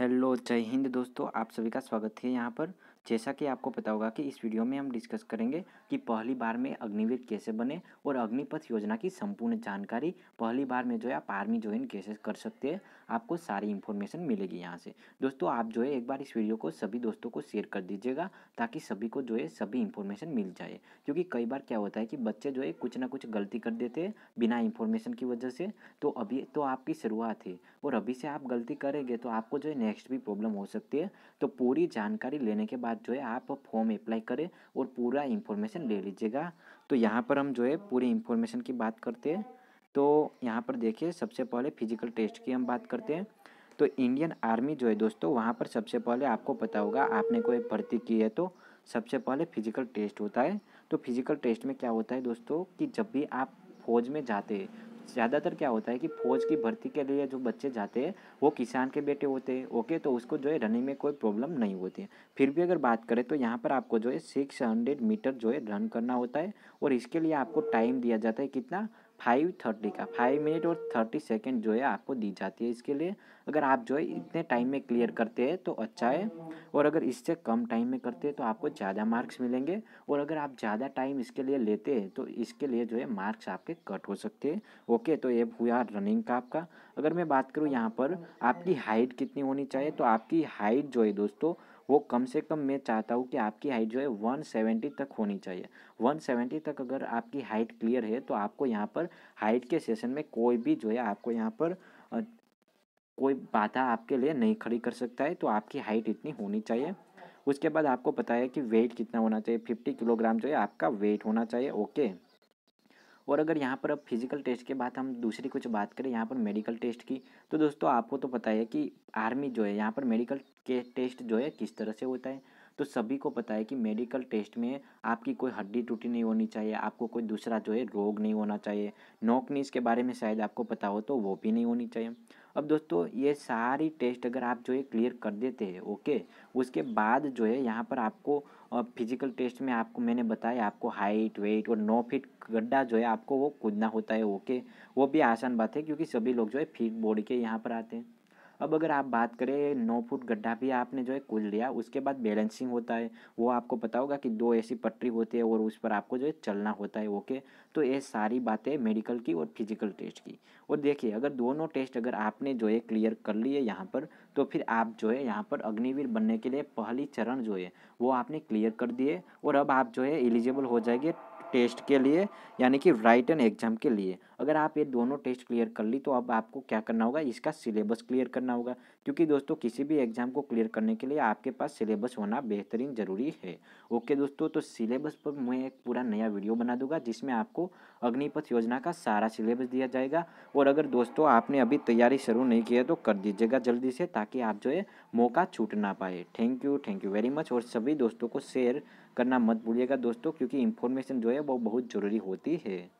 hello जय हिंद दोस्तों आप सभी का स्वागत है यहाँ पर जैसा कि आपको पता होगा कि इस वीडियो में हम डिस्कस करेंगे कि पहली बार में अग्निवीर कैसे बने और अग्निपथ योजना की संपूर्ण जानकारी पहली बार में जो है आप आर्मी ज्वाइन कैसे कर सकते हैं आपको सारी इन्फॉर्मेशन मिलेगी यहाँ से दोस्तों आप जो है एक बार इस वीडियो को सभी दोस्तों को शेयर कर दीजिएगा ताकि सभी को जो है सभी इन्फॉर्मेशन मिल जाए क्योंकि कई बार क्या होता है कि बच्चे जो है कुछ ना कुछ गलती कर देते हैं बिना इन्फॉर्मेशन की वजह से तो अभी तो आपकी शुरुआत है और अभी से आप गलती करेंगे तो आपको जो है नेक्स्ट भी प्रॉब्लम हो सकती है तो पूरी जानकारी लेने के बाद बाद जो है आप फॉर्म अप्लाई करें और पूरा इन्फॉर्मेशन ले लीजिएगा तो यहाँ पर हम जो है पूरी इन्फॉर्मेशन की बात करते हैं तो यहाँ पर देखिए सबसे पहले फिजिकल टेस्ट की हम बात करते हैं तो इंडियन आर्मी जो है दोस्तों वहाँ पर सबसे पहले आपको पता होगा आपने कोई भर्ती की है तो सबसे पहले फिजिकल टेस्ट होता है तो फिजिकल टेस्ट में क्या होता है दोस्तों कि जब भी आप फौज में जाते हैं ज़्यादातर क्या होता है कि फ़ौज की भर्ती के लिए जो बच्चे जाते हैं वो किसान के बेटे होते हैं ओके तो उसको जो है रनिंग में कोई प्रॉब्लम नहीं होती है फिर भी अगर बात करें तो यहाँ पर आपको जो है सिक्स हंड्रेड मीटर जो है रन करना होता है और इसके लिए आपको टाइम दिया जाता है कितना फाइव थर्टी का फाइव मिनट और थर्टी सेकेंड जो है आपको दी जाती है इसके लिए अगर आप जो है इतने टाइम में क्लियर करते हैं तो अच्छा है और अगर इससे कम टाइम में करते हैं तो आपको ज़्यादा मार्क्स मिलेंगे और अगर आप ज़्यादा टाइम इसके लिए लेते हैं तो इसके लिए जो है मार्क्स आपके कट हो सकते हैं ओके तो ये हुआ रनिंग का आपका अगर मैं बात करूँ यहाँ पर आपकी हाइट कितनी होनी चाहिए तो आपकी हाइट जो है दोस्तों वो कम से कम मैं चाहता हूँ कि आपकी हाइट जो है वन सेवेंटी तक होनी चाहिए वन सेवेंटी तक अगर आपकी हाइट क्लियर है तो आपको यहाँ पर हाइट के सेशन में कोई भी जो है आपको यहाँ पर कोई बाधा आपके लिए नहीं खड़ी कर सकता है तो आपकी हाइट इतनी होनी चाहिए उसके बाद आपको पता है कि वेट कितना होना चाहिए फिफ्टी किलोग्राम जो है आपका वेट होना चाहिए ओके और अगर यहाँ पर अब फिजिकल टेस्ट के बाद हम दूसरी कुछ बात करें यहाँ पर मेडिकल टेस्ट की तो दोस्तों आपको तो पता है कि आर्मी जो है यहाँ पर मेडिकल के टेस्ट जो है किस तरह से होता है तो सभी को पता है कि मेडिकल टेस्ट में आपकी कोई हड्डी टूटी नहीं होनी चाहिए आपको कोई दूसरा जो है रोग नहीं होना चाहिए नोकनीस के बारे में शायद आपको पता हो तो वो भी नहीं होनी चाहिए अब दोस्तों ये सारी टेस्ट अगर आप जो है क्लियर कर देते हैं ओके उसके बाद जो है यहाँ पर आपको फिजिकल टेस्ट में आपको मैंने बताया आपको हाइट वेट और नौ फीट गड्ढा जो है आपको वो कूदना होता है ओके वो भी आसान बात है क्योंकि सभी लोग जो है फिट बॉडी के यहाँ पर आते हैं अब अगर आप बात करें नौ फुट गड्ढा भी आपने जो है कुल लिया उसके बाद बैलेंसिंग होता है वो आपको पता होगा कि दो ऐसी पटरी होती है और उस पर आपको जो है चलना होता है ओके तो ये सारी बातें मेडिकल की और फिजिकल टेस्ट की और देखिए अगर दोनों टेस्ट अगर आपने जो है क्लियर कर लिए यहाँ पर तो फिर आप जो है यहाँ पर अग्निवीर बनने के लिए पहली चरण जो है वो आपने क्लियर कर दिए और अब आप जो है एलिजिबल हो जाएंगे टेस्ट के लिए यानी कि राइट एंड एग्जाम के लिए अगर आप ये दोनों टेस्ट क्लियर कर ली तो अब आपको क्या करना होगा इसका सिलेबस क्लियर करना होगा क्योंकि दोस्तों किसी भी एग्जाम को क्लियर करने के लिए आपके पास सिलेबस होना बेहतरीन ज़रूरी है ओके दोस्तों तो सिलेबस पर मैं एक पूरा नया वीडियो बना दूंगा जिसमें आपको अग्निपथ योजना का सारा सिलेबस दिया जाएगा और अगर दोस्तों आपने अभी तैयारी शुरू नहीं किया तो कर दीजिएगा जल्दी से ताकि आप जो है मौका छूट ना पाए thank you thank you very much और सभी दोस्तों को शेयर करना मत भूलिएगा दोस्तों क्योंकि इन्फॉर्मेशन जो है वो बहुत ज़रूरी होती है